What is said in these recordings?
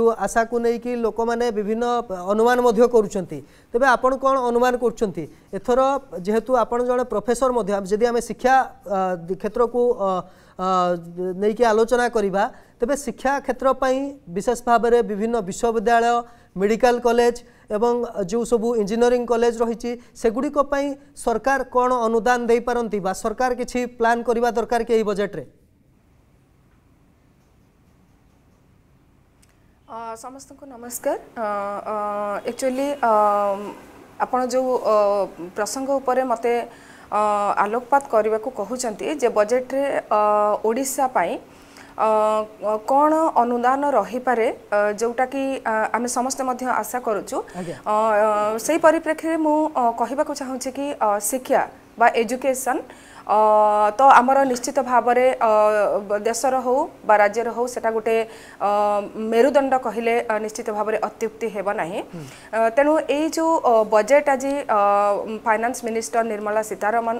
तो आशा को लेकिन लोक मैंने विभिन्न अनुमान कर तेज आप अनुमान करथर जेहेतु आप जे प्रफेसर जदि आम शिक्षा क्षेत्र को नहीं आलोचना करवा तेज शिक्षा क्षेत्र विशेष भाव में विभिन्न विश्वविद्यालय मेडिकल कॉलेज एवं जो सब इंजीनियरिंग कॉलेज रही सेगुड़ी सरकार कौन अनुदान दे पारती सरकार किसी प्लां करवा दरकार कि बजेट्रे ସମସ୍ତଙ୍କୁ ନମସ୍କାର ଆକ୍ଚୁଆଲି ଆପଣ ଯେଉଁ ପ୍ରସଙ୍ଗ ଉପରେ ମୋତେ ଆଲୋକପାତ କରିବାକୁ କହୁଛନ୍ତି ଯେ ବଜେଟ୍ରେ ଓଡ଼ିଶା ପାଇଁ କ'ଣ ଅନୁଦାନ ରହିପାରେ ଯେଉଁଟାକି ଆମେ ସମସ୍ତେ ମଧ୍ୟ ଆଶା କରୁଛୁ ସେହି ପରିପ୍ରେକ୍ଷୀରେ ମୁଁ କହିବାକୁ ଚାହୁଁଛି କି ଶିକ୍ଷା ବା ଏଜୁକେସନ୍ ତ ଆମର ନିଶ୍ଚିତ ଭାବରେ ଦେଶର ହଉ ବା ରାଜ୍ୟର ହଉ ସେଟା ଗୋଟେ ମେରୁଦଣ୍ଡ କହିଲେ ନିଶ୍ଚିତ ଭାବରେ ଅତ୍ୟୁକ୍ତି ହେବ ନାହିଁ ତେଣୁ ଏଇ ଯେଉଁ ବଜେଟ୍ ଆଜି ଫାଇନାନ୍ସ ମିନିଷ୍ଟର ନିର୍ମଳା ସୀତାରମଣ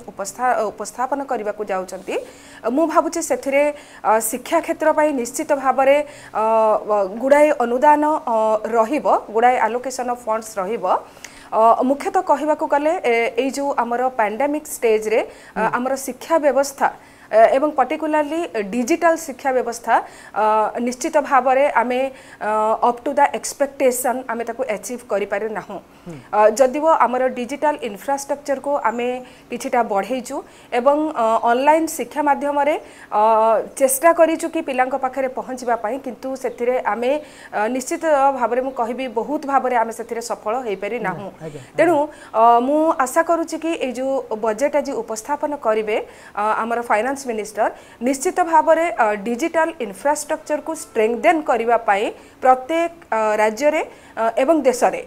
ଉପସ୍ଥାପନ କରିବାକୁ ଯାଉଛନ୍ତି ମୁଁ ଭାବୁଛି ସେଥିରେ ଶିକ୍ଷା କ୍ଷେତ୍ର ପାଇଁ ନିଶ୍ଚିତ ଭାବରେ ଗୁଡ଼ାଏ ଅନୁଦାନ ରହିବ ଗୁଡ଼ାଏ ଆଲୋକେସନ ଫଣ୍ଡସ ରହିବ ମୁଖ୍ୟତଃ କହିବାକୁ ଗଲେ ଏଇ ଯେଉଁ ଆମର ପାଣ୍ଡାମିକ୍ ଷ୍ଟେଜ୍ରେ ଆମର ଶିକ୍ଷା ବ୍ୟବସ୍ଥା এবং পর্টিকুলারলি ডিজিটাল শিক্ষা ব্যবস্থা নিশ্চিত ভাবে আমি অপ টু দ্য এক্সপেক্টেসন আমি তাকে এচিভ করে না যদিও আমার ডিজিটাল ইনফ্রাস্ট্রকচর কু আমি কিছুটা বড়াইছু এবং অনলাইন শিক্ষা মাধ্যমে চেষ্টা করিছু কি পিলা পাখে পৌঁছবা কিন্তু সেতিরে আমি নিশ্চিত ভাবে মু কহিবি বহুত ভাবে আমি সেতিরে সফল হয়ে পারি না তেণু মু আশা করুছি কি এই যে বজেট আজ উপস্থাপন করবে আমার ফাইনান্স ଫାଇନାନ୍ସ ମିନିଷ୍ଟର ନିଶ୍ଚିତ ଭାବରେ ଡିଜିଟାଲ ଇନଫ୍ରାଷ୍ଟ୍ରକ୍ଚରକୁ ଷ୍ଟ୍ରେଙ୍ଗଦେନ୍ କରିବା ପାଇଁ ପ୍ରତ୍ୟେକ ରାଜ୍ୟରେ ଏବଂ ଦେଶରେ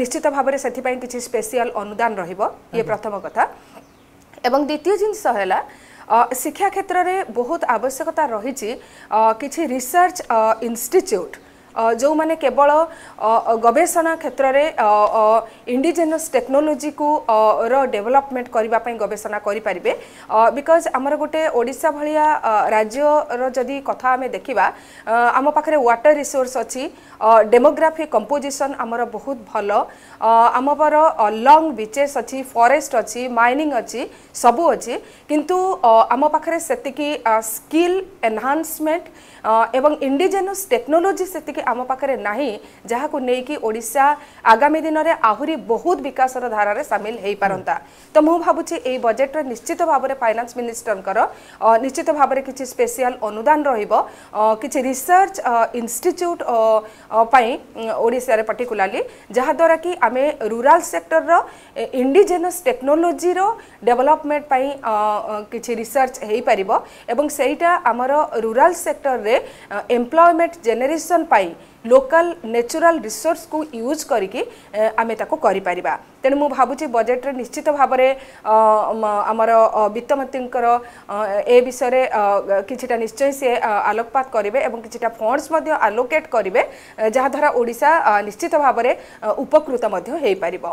ନିଶ୍ଚିତ ଭାବରେ ସେଥିପାଇଁ କିଛି ସ୍ପେସିଆଲ ଅନୁଦାନ ରହିବ ଇଏ ପ୍ରଥମ କଥା ଏବଂ ଦ୍ୱିତୀୟ ଜିନିଷ ହେଲା ଶିକ୍ଷା କ୍ଷେତ୍ରରେ ବହୁତ ଆବଶ୍ୟକତା ରହିଛି କିଛି ରିସର୍ଚ୍ଚ ଇନଷ୍ଟିଚ୍ୟୁଟ୍ ଯେଉଁମାନେ କେବଳ ଗବେଷଣା କ୍ଷେତ୍ରରେ ଇଣ୍ଡିଜେନସ୍ ଟେକ୍ନୋଲୋଜିକୁ ର ଡେଭଲପମେଣ୍ଟ କରିବା ପାଇଁ ଗବେଷଣା କରିପାରିବେ ବିକଜ୍ ଆମର ଗୋଟେ ଓଡ଼ିଶା ଭଳିଆ ରାଜ୍ୟର ଯଦି କଥା ଆମେ ଦେଖିବା ଆମ ପାଖରେ ୱାଟର ରିସୋର୍ସ ଅଛି ଡେମୋଗ୍ରାଫି କମ୍ପୋଜିସନ୍ ଆମର ବହୁତ ଭଲ ଆମର ଲଙ୍ଗ୍ ବିଚେସ୍ ଅଛି ଫରେଷ୍ଟ ଅଛି ମାଇନିଂ ଅଛି ସବୁ ଅଛି କିନ୍ତୁ ଆମ ପାଖରେ ସେତିକି ସ୍କିଲ୍ ଏନ୍ହାନ୍ସମେଣ୍ଟ ଏବଂ ଇଣ୍ଡିଜେନସ୍ ଟେକ୍ନୋଲୋଜି ସେତିକି आम पाखे ना जहाँ नहीं ओडा आगामी दिन में आहरी बहुत विकास धारा सामिल हो पारता तो मुझे भावुची ये बजेट्रे निश्चित भाव में फाइनान्स मिनिस्टर निश्चित भाव में किसी स्पेशियाल अनुदान रिच्छी रिसर्च इन्यूट ओडार पर्टिकुलाली जहाद्वारा कि आम rural sector indigenous technology development पर कि रिसर्च हो पार एवं सेटा आमर रूराल सेक्टर में एम्प्लयमेंट जेनेसन पाई লোকাল ন্যাচুরাল রিসোর্সକୁ ୟୁଜ୍ କରିକି ଆମେ ତାକୁ କରିପାରିବା ତେଣୁ ମୁଁ ଭାବୁଛି ବଜେଟ୍ରେ ନିଶ୍ଚିତ ଭାବରେ ଆମର ବିତ୍ତମନ୍ତ୍ରୀଙ୍କର ଏ ବିଷୟରେ କିଛିଟା ନିଶ୍ଚୟ ସିଏ ଆଲୋକପାତ କରିବେ ଏବଂ କିଛିଟା ଫଣ୍ଡସ୍ ମଧ୍ୟ ଆଲୋକେଟ୍ କରିବେ ଯାହାଦ୍ୱାରା ଓଡ଼ିଶା ନିଶ୍ଚିତ ଭାବରେ ଉପକୃତ ମଧ୍ୟ ହୋଇପାରିବ